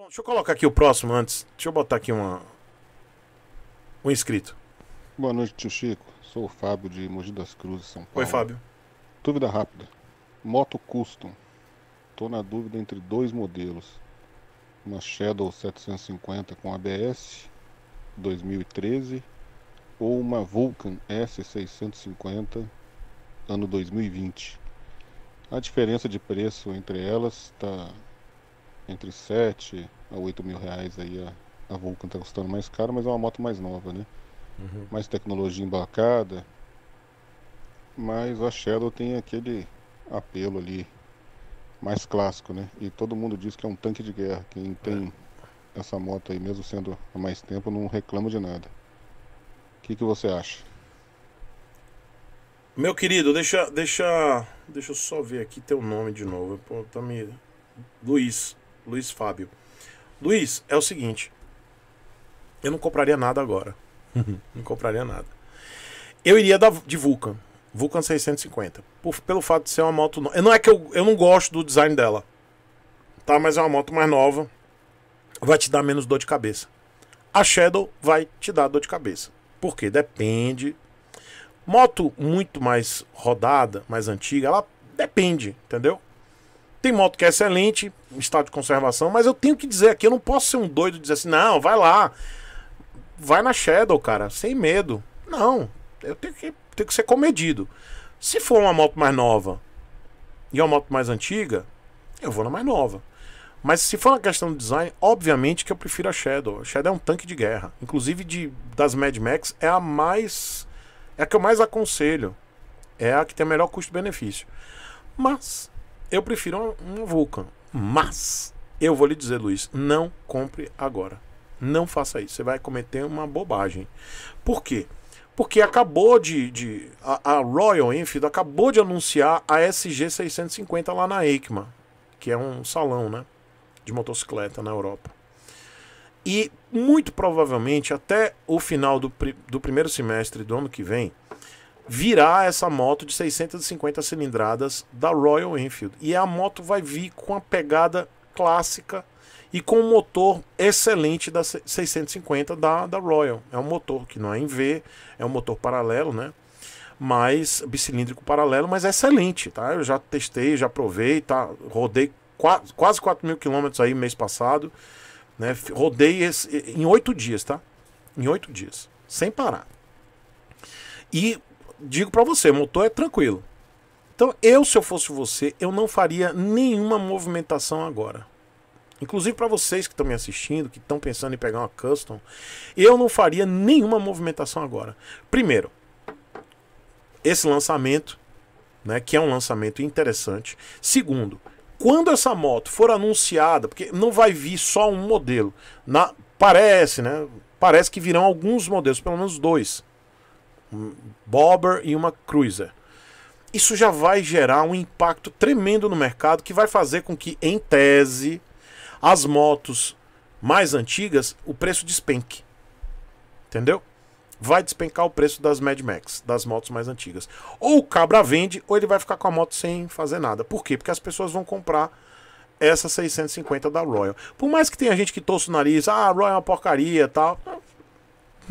Bom, deixa eu colocar aqui o próximo antes. Deixa eu botar aqui uma... um inscrito. Boa noite, tio Chico. Sou o Fábio de Mogi das Cruzes, São Paulo. Oi, Fábio. Dúvida rápida. Moto Custom. Tô na dúvida entre dois modelos. Uma Shadow 750 com ABS 2013 ou uma Vulcan S650 ano 2020. A diferença de preço entre elas está entre 7 a 8 mil reais aí a, a Vulcan está custando mais caro, mas é uma moto mais nova, né? Uhum. Mais tecnologia embarcada. Mas a Shadow tem aquele apelo ali mais clássico, né? E todo mundo diz que é um tanque de guerra. Quem é. tem é. essa moto aí, mesmo sendo há mais tempo, não reclama de nada. O que, que você acha? Meu querido, deixa, deixa, deixa eu só ver aqui teu nome de novo. Pô, tá me... Luiz. Luiz Fábio. Luiz, é o seguinte. Eu não compraria nada agora. não compraria nada. Eu iria da, de Vulcan. Vulcan 650. Por, pelo fato de ser uma moto. No... Não é que eu, eu não gosto do design dela. Tá? Mas é uma moto mais nova. Vai te dar menos dor de cabeça. A Shadow vai te dar dor de cabeça. Porque depende. Moto muito mais rodada, mais antiga, ela depende, entendeu? Tem moto que é excelente, em estado de conservação, mas eu tenho que dizer aqui, eu não posso ser um doido e dizer assim, não, vai lá. Vai na Shadow, cara, sem medo. Não, eu tenho que, tenho que ser comedido. Se for uma moto mais nova e uma moto mais antiga, eu vou na mais nova. Mas se for uma questão de design, obviamente que eu prefiro a Shadow. A Shadow é um tanque de guerra. Inclusive, de, das Mad Max, é a mais. É a que eu mais aconselho. É a que tem melhor custo-benefício. Mas, eu prefiro um, Vulcan. Mas eu vou lhe dizer, Luiz, não compre agora. Não faça isso. Você vai cometer uma bobagem. Por quê? Porque acabou de. de a, a, Royal Enfield acabou de anunciar a SG650 lá na EICMA, que é um salão né, de motocicleta na Europa. E muito provavelmente até o final do, do primeiro semestre do ano que vem, virar essa moto de 650 cilindradas da Royal Enfield. E a moto vai vir com a pegada clássica e com um motor excelente da 650 da, da Royal. É um motor que não é em V, é um motor paralelo, né? Mas bicilíndrico paralelo, mas é excelente, tá? Eu já testei, já provei, tá? Rodei quase, quase 4 mil quilômetros aí mês passado, né? Rodei esse, em oito dias, tá? Em oito dias, sem parar. E digo para você, motor é tranquilo. Então, eu se eu fosse você, eu não faria nenhuma movimentação agora. Inclusive para vocês que estão me assistindo, que estão pensando em pegar uma custom, eu não faria nenhuma movimentação agora. Primeiro, esse lançamento, né, que é um lançamento interessante. Segundo, quando essa moto for anunciada, porque não vai vir só um modelo, na, parece, né? Parece que virão alguns modelos, pelo menos dois bobber e uma cruiser. Isso já vai gerar um impacto tremendo no mercado que vai fazer com que, em tese, as motos mais antigas o preço despenque. Entendeu? Vai despencar o preço das Mad Max, das motos mais antigas. Ou o cabra vende, ou ele vai ficar com a moto sem fazer nada. Por quê? Porque as pessoas vão comprar essa 650 da Royal. Por mais que tenha gente que torça o nariz, ah, a Royal é uma porcaria tal.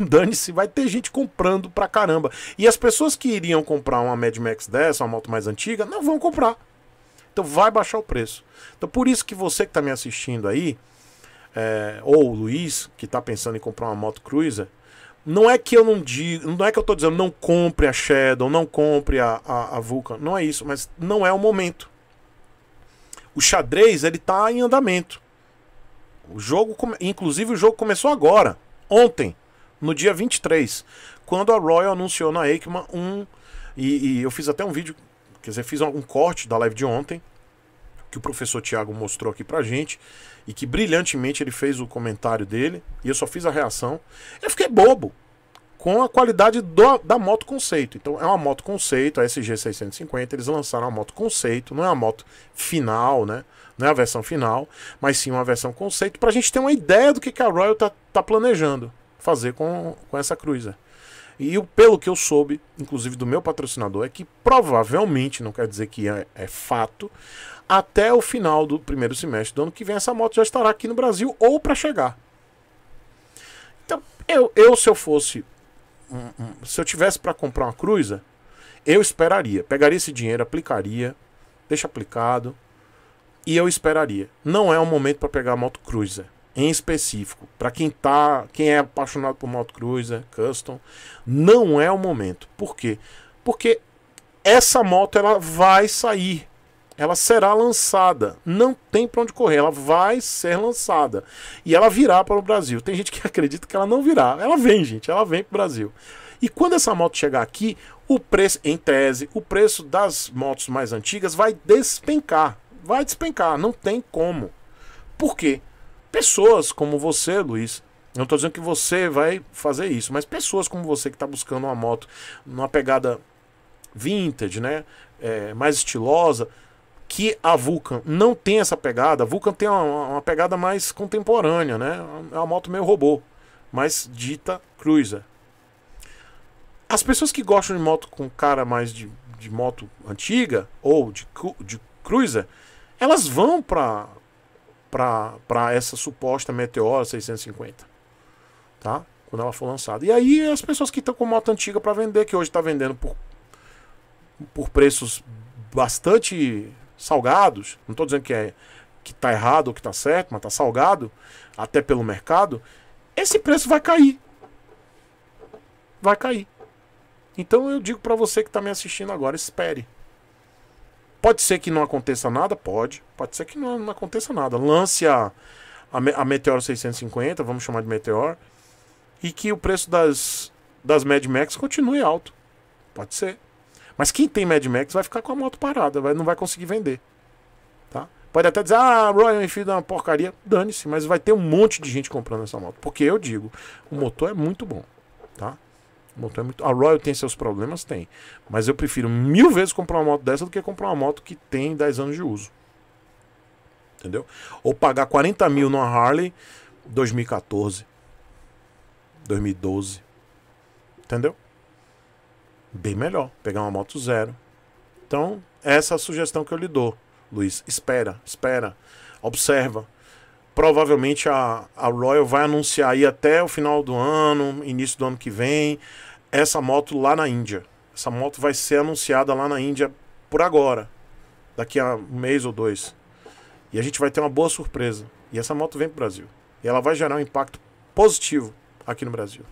dane-se, vai ter gente comprando pra caramba. E as pessoas que iriam comprar uma Mad Max dessa, uma moto mais antiga, não vão comprar. Então vai baixar o preço. Então por isso que você que está me assistindo aí, é, ou o Luiz, que está pensando em comprar uma moto cruiser, não é que eu não digo, não é que eu estou dizendo não compre a Shadow, não compre a, a, a, Vulcan, não é isso, mas não é o momento. O xadrez ele tá em andamento. O jogo, inclusive o jogo começou agora, ontem no dia 23, quando a Royal anunciou na EICMA um. E, e, eu fiz até um vídeo, quer dizer, fiz um corte da live de ontem, que o professor Tiago mostrou aqui pra gente, e que brilhantemente ele fez o comentário dele, e eu só fiz a reação. Eu fiquei bobo com a qualidade do, da moto conceito. Então é uma moto conceito, a SG650, eles lançaram a moto conceito, não é a moto final, né? Não é a versão final, mas sim uma versão conceito, para a gente ter uma ideia do que, que a Royal tá, tá planejando fazer com, com essa Cruza E eu, pelo que eu soube, inclusive do meu patrocinador, é que provavelmente, não quer dizer que é, é, fato, até o final do primeiro semestre do ano que vem essa moto já estará aqui no Brasil ou para chegar. Então, eu, eu se eu fosse. Se eu tivesse para comprar uma cruiser, eu esperaria. Pegaria esse dinheiro, aplicaria, deixa aplicado, e eu esperaria. Não é o momento para pegar a moto cruiser em específico, para quem tá, quem é apaixonado por motocruiser, é custom, não é o momento. Por quê? Porque essa moto ela vai sair. Ela será lançada, não tem para onde correr, ela vai ser lançada. E ela virá para o Brasil. Tem gente que acredita que ela não virá. Ela vem, gente, ela vem para o Brasil. E quando essa moto chegar aqui, o preço, em tese, o preço das motos mais antigas vai despencar. Vai despencar, não tem como. Por quê? pessoas como você, Luiz. Não estou dizendo que você vai fazer isso, mas pessoas como você que está buscando uma moto numa pegada vintage, né? É, mais estilosa, que a Vulcan não tem essa pegada. A Vulcan tem uma, uma, pegada mais contemporânea, né? É uma moto meio robô, mas dita cruiser. As pessoas que gostam de moto com cara mais de, de moto antiga ou de, de cruiser, elas vão para para essa suposta Meteora 650, tá? Quando ela foi lançada. E aí as pessoas que estão com moto antiga para vender, que hoje está vendendo por, por preços bastante salgados, não estou dizendo que é que tá errado ou que tá certo, mas tá salgado, até pelo mercado, esse preço vai cair. Vai cair. Então eu digo para você que está me assistindo agora, espere. Pode ser que não aconteça nada? Pode. Pode ser que não, não aconteça nada. Lance a, a, a Meteor 650, vamos chamar de Meteor, e que o preço das, das Mad Max continue alto. Pode ser. Mas quem tem Mad Max vai ficar com a moto parada, vai, não vai conseguir vender. Tá? Pode até dizer, ah, Royal Enfield é uma porcaria. Dane-se, mas vai ter um monte de gente comprando essa moto. Porque eu digo, o motor é muito bom. Tá? moto é muito. A Royal tem seus problemas? Tem. Mas eu prefiro mil vezes comprar uma moto dessa do que comprar uma moto que tem 10 anos de uso. Entendeu? Ou pagar 40 mil numa Harley 2014, 2012. Entendeu? Bem melhor. Pegar uma moto zero. Então, essa é a sugestão que eu lhe dou, Luiz. Espera, espera. Observa provavelmente a, a Royal vai anunciar aí até o final do ano, início do ano que vem, essa moto lá na Índia. Essa moto vai ser anunciada lá na Índia por agora, daqui a um mês ou dois. E a gente vai ter uma boa surpresa. E essa moto vem para o Brasil. E ela vai gerar um impacto positivo aqui no Brasil.